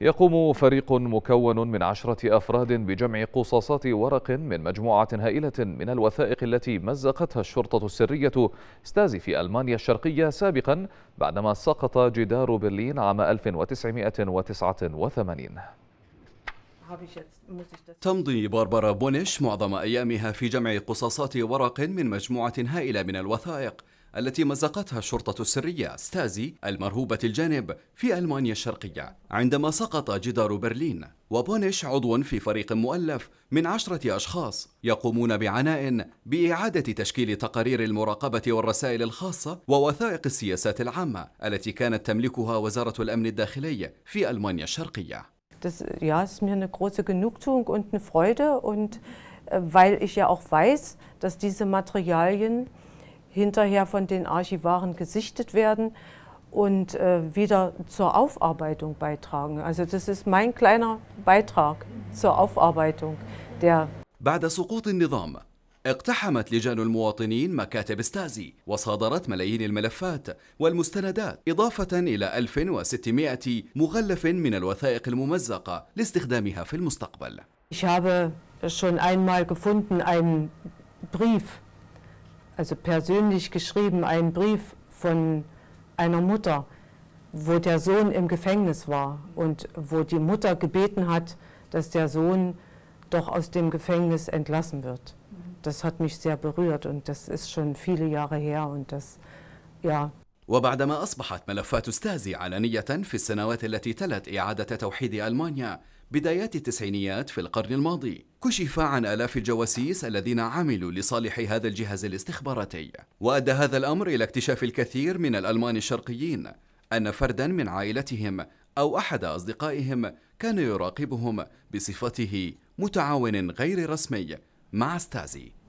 يقوم فريق مكون من عشرة أفراد بجمع قصاصات ورق من مجموعة هائلة من الوثائق التي مزقتها الشرطة السرية ستازي في ألمانيا الشرقية سابقا بعدما سقط جدار برلين عام 1989 تمضي باربرا بونيش معظم أيامها في جمع قصاصات ورق من مجموعة هائلة من الوثائق التي مزقتها الشرطة السرية ستازي المرهوبة الجانب في ألمانيا الشرقية عندما سقط جدار برلين وبونش عضو في فريق مؤلف من عشرة أشخاص يقومون بعناء بإعادة تشكيل تقارير المراقبة والرسائل الخاصة ووثائق السياسات العامة التي كانت تملكها وزارة الأمن الداخلي في ألمانيا الشرقية. Das ja, ist mir eine große Genugtuung und eine Freude und äh, weil ich ja auch weiß, dass diese Materialien hinterher von den Archivaren gesichtet werden und äh, wieder zur Aufarbeitung beitragen. Also das ist mein kleiner Beitrag zur Aufarbeitung der بعد سقوط النظام اقتحمت لجان المواطنين مكاتب ستازي وصادرت ملايين الملفات والمستندات إضافة إلى 1600 مغلف من الوثائق الممزقة لاستخدامها في المستقبل. Ich habe schon einmal gefunden einen Brief also persönlich geschrieben, einen Brief von einer Mutter, wo der Sohn im Gefängnis war und wo die Mutter gebeten hat, dass der Sohn doch aus dem Gefängnis entlassen wird. Mhm. Das hat mich sehr berührt und das ist schon viele Jahre her und das, ja. وبعدما أصبحت ملفات ستازي علنية في السنوات التي تلت إعادة توحيد ألمانيا بدايات التسعينيات في القرن الماضي كشف عن آلاف الجواسيس الذين عملوا لصالح هذا الجهاز الاستخباراتي وأدى هذا الأمر إلى اكتشاف الكثير من الألمان الشرقيين أن فردا من عائلتهم أو أحد أصدقائهم كان يراقبهم بصفته متعاون غير رسمي مع ستازي